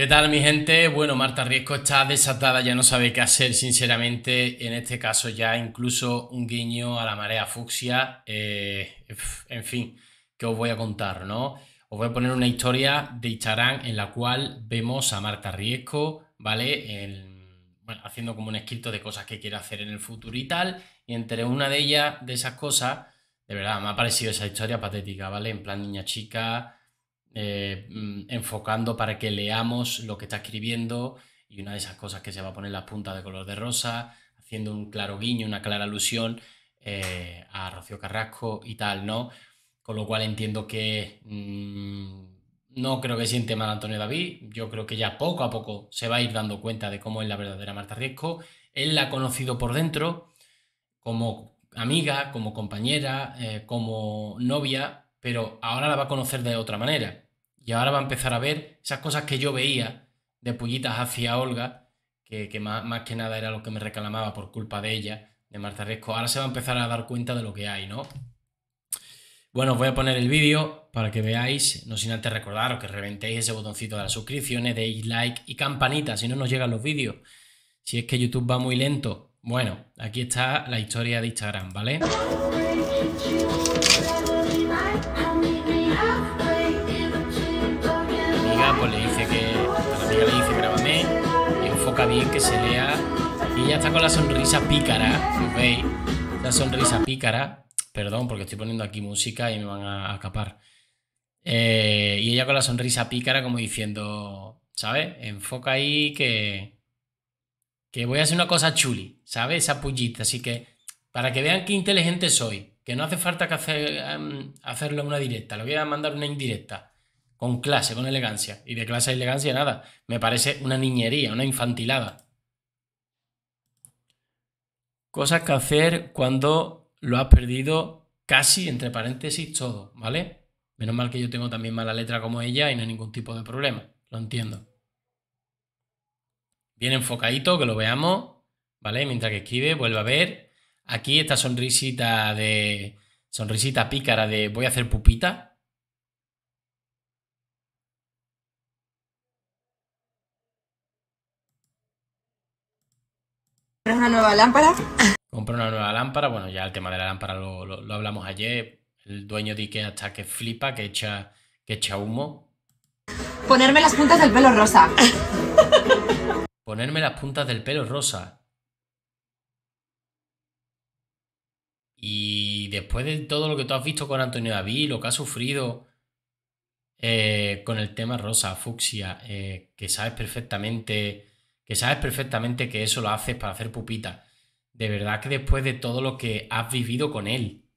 ¿Qué tal mi gente? Bueno, Marta Riesco está desatada, ya no sabe qué hacer, sinceramente, en este caso ya incluso un guiño a la marea fucsia, eh, en fin, ¿qué os voy a contar, no? Os voy a poner una historia de Instagram en la cual vemos a Marta Riesco, ¿vale? haciendo como un escrito de cosas que quiere hacer en el futuro y tal, y entre una de ellas, de esas cosas, de verdad, me ha parecido esa historia patética, ¿vale? En plan niña chica, eh, mm, enfocando para que leamos lo que está escribiendo y una de esas cosas que se va a poner las puntas de color de rosa, haciendo un claro guiño, una clara alusión eh, a Rocío Carrasco y tal, ¿no? Con lo cual entiendo que mm, no creo que siente mal Antonio David, yo creo que ya poco a poco se va a ir dando cuenta de cómo es la verdadera Marta Riesco, él la ha conocido por dentro como amiga, como compañera, eh, como novia, pero ahora la va a conocer de otra manera. Y ahora va a empezar a ver esas cosas que yo veía de pullitas hacia Olga, que, más, que nada era lo que me reclamaba por culpa de ella, de Marta Riesco. Ahora se va a empezar a dar cuenta de lo que hay, ¿no? Bueno, os voy a poner el vídeo para que veáis, no sin antes recordaros que reventéis ese botoncito de las suscripciones, de like y campanita si no nos llegan los vídeos. Si es que YouTube va muy lento. Bueno, aquí está la historia de Instagram, ¿vale? Y ella le dice, grábame, enfoca bien que se lea. Y ya está con la sonrisa pícara, La sonrisa pícara. Perdón, porque estoy poniendo aquí música y me van a escapar. Eh, y ella con la sonrisa pícara como diciendo, ¿sabes? Enfoca ahí que... Que voy a hacer una cosa chuli, ¿sabes? Esa pullita. Así que, para que vean qué inteligente soy, que no hace falta que hacer, em, hacerlo una directa, Lo voy a mandar una indirecta con clase, con elegancia. Y de clase a elegancia nada. Me parece una niñería, una infantilada. Cosas que hacer cuando lo has perdido casi, entre paréntesis, todo, ¿vale? Menos mal que yo tengo también mala letra como ella y no hay ningún tipo de problema. Lo entiendo. Bien enfocadito, que lo veamos, ¿vale? Mientras que escribe, vuelve a ver. Aquí esta sonrisita de... Sonrisita pícara de voy a hacer pupita, una nueva lámpara? Compra una nueva lámpara. Bueno, ya el tema de la lámpara lo, hablamos ayer. El dueño de que hasta que flipa, que echa, que echa humo. Ponerme las puntas del pelo rosa. Ponerme las puntas del pelo rosa. Y después de todo lo que tú has visto con Antonio David, lo que ha sufrido eh, con el tema rosa, fucsia, eh, que sabes perfectamente que sabes perfectamente que eso lo haces para hacer pupita. De verdad que después de todo lo que has vivido con él,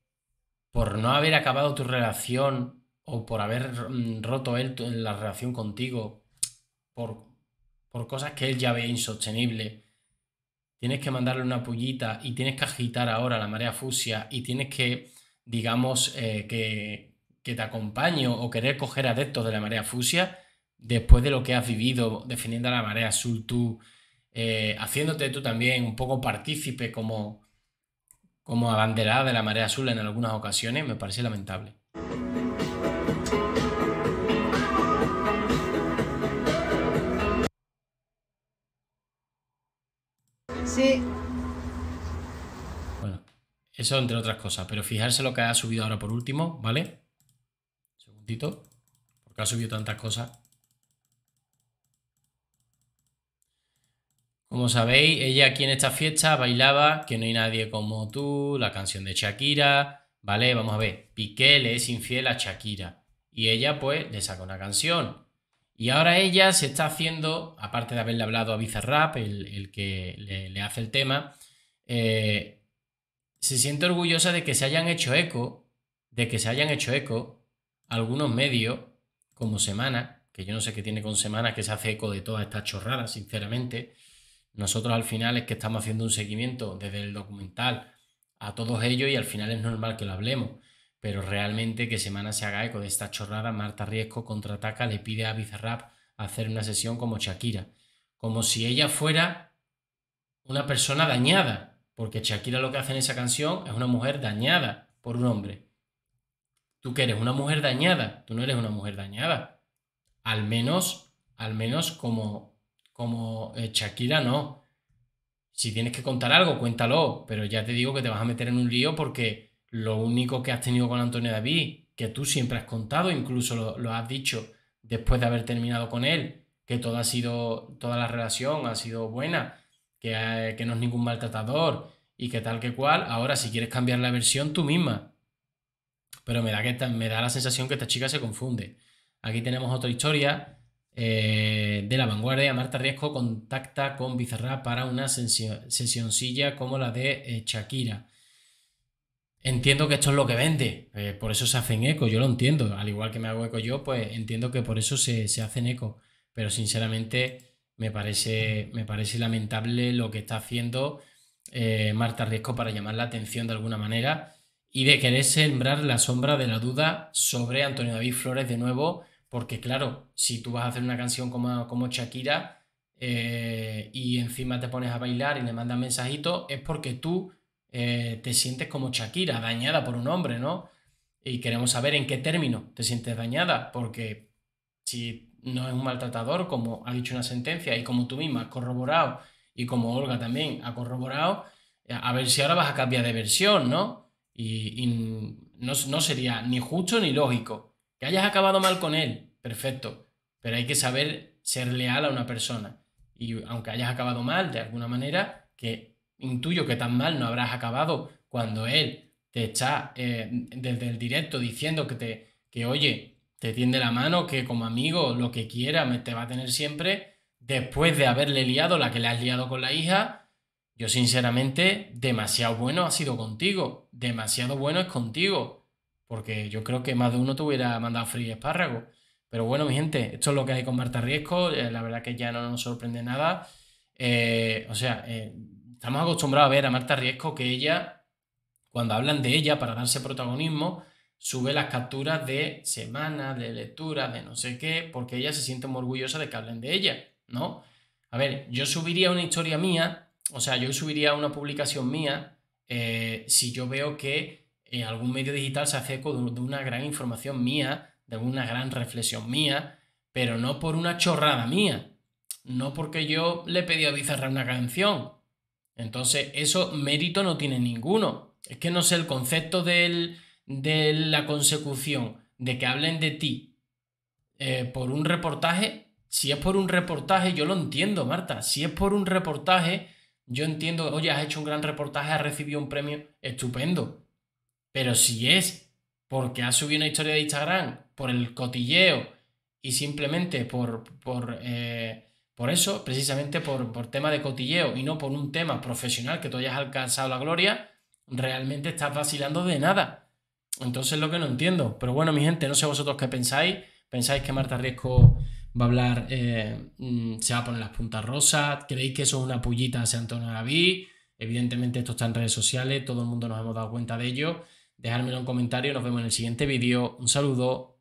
por no haber acabado tu relación o por haber mm, roto él la relación contigo, por, por cosas que él ya ve insostenible, tienes que mandarle una pullita y tienes que agitar ahora la marea fusia y tienes que, digamos, eh, que, que te acompañe o querer coger adeptos de la marea fusia, después de lo que has vivido defendiendo a la marea azul, tú eh, haciéndote tú también un poco partícipe como, como abanderada de la marea azul en algunas ocasiones, me parece lamentable. Sí. Bueno, eso entre otras cosas, pero fijarse lo que ha subido ahora por último, ¿vale? Un segundito, porque ha subido tantas cosas. Como sabéis, ella aquí en esta fiesta bailaba Que no hay nadie como tú, la canción de Shakira, ¿vale? Vamos a ver, Piqué le es infiel a Shakira y ella pues le saca una canción. Y ahora ella se está haciendo, aparte de haberle hablado a Bizarrap, el, que le, hace el tema, eh, se siente orgullosa de que se hayan hecho eco, de que se hayan hecho eco algunos medios, como Semana, que yo no sé qué tiene con Semana, que se hace eco de todas estas chorradas, sinceramente. Nosotros al final es que estamos haciendo un seguimiento desde el documental a todos ellos y al final es normal que lo hablemos. Pero realmente que Semana se haga eco de esta chorrada, Marta Riesco contraataca, le pide a Bizarrap hacer una sesión como Shakira. Como si ella fuera una persona dañada. Porque Shakira lo que hace en esa canción es una mujer dañada por un hombre. Tú que eres una mujer dañada, tú no eres una mujer dañada. Al menos, al menos como como eh, Shakira, no. Si tienes que contar algo, cuéntalo, pero ya te digo que te vas a meter en un lío porque lo único que has tenido con Antonio David, que tú siempre has contado, incluso lo, has dicho después de haber terminado con él, que todo ha sido, toda la relación ha sido buena, eh, que, no es ningún maltratador y que tal que cual. Ahora, si quieres cambiar la versión, tú misma. Pero me da, que, me da la sensación que esta chica se confunde. Aquí tenemos otra historia eh, de la vanguardia, Marta Riesco contacta con Bizarra para una sesión silla como la de eh, Shakira. Entiendo que esto es lo que vende, eh, por eso se hacen eco, yo lo entiendo. Al igual que me hago eco yo, pues entiendo que por eso se, hacen eco. Pero sinceramente me parece, me parece lamentable lo que está haciendo Marta Riesco para llamar la atención de alguna manera y de querer sembrar la sombra de la duda sobre Antonio David Flores de nuevo porque claro, si tú vas a hacer una canción como, como Shakira eh, y encima te pones a bailar y le mandas mensajitos, es porque tú eh, te sientes como Shakira, dañada por un hombre, ¿no? Y queremos saber en qué término te sientes dañada, porque si no es un maltratador, como ha dicho una sentencia y como tú misma has corroborado, y como Olga también ha corroborado, eh, a ver si ahora vas a cambiar de versión, ¿no? Y, no, no sería ni justo ni lógico hayas acabado mal con él, perfecto, pero hay que saber ser leal a una persona. Y aunque hayas acabado mal de alguna manera, que intuyo que tan mal no habrás acabado cuando él te está eh, desde el directo diciendo que te, que oye, te tiende la mano, que como amigo, lo que quiera, te va a tener siempre, después de haberle liado la que le has liado con la hija, yo sinceramente, demasiado bueno ha sido contigo, demasiado bueno es contigo porque yo creo que más de uno te hubiera mandado free espárrago, Pero bueno, mi gente, esto es lo que hay con Marta Riesco, eh, la verdad que ya no nos sorprende nada. Eh, o sea, eh, estamos acostumbrados a ver a Marta Riesco que ella, cuando hablan de ella para darse protagonismo, sube las capturas de semanas, de lectura de no sé qué, porque ella se siente muy orgullosa de que hablen de ella, ¿no? A ver, yo subiría una historia mía, o sea, yo subiría una publicación mía si yo veo que en algún medio digital se hace eco de, una gran información mía, de una gran reflexión mía, pero no por una chorrada mía, no porque yo le pedí a Bizarra una canción. Entonces, eso mérito no tiene ninguno. Es que no sé, el concepto de la consecución, de que hablen de ti eh, por un reportaje, si es por un reportaje, yo lo entiendo, Marta. Si es por un reportaje, yo entiendo, oye, has hecho un gran reportaje, has recibido un premio, estupendo. Pero si es porque ha subido una historia de Instagram por el cotilleo y simplemente por, por, eh, por eso, precisamente por, por tema de cotilleo y no por un tema profesional que tú hayas alcanzado la gloria, realmente estás vacilando de nada. Entonces es lo que no entiendo. Pero bueno, mi gente, no sé vosotros qué pensáis. ¿Pensáis que Marta Riesco va a hablar, eh, mm, se va a poner las puntas rosas? ¿Creéis que eso es una pullita hacia Antonio David? Evidentemente esto está en redes sociales, todo el mundo nos hemos dado cuenta de ello dejármelo en comentario. Nos vemos en el siguiente vídeo. Un saludo.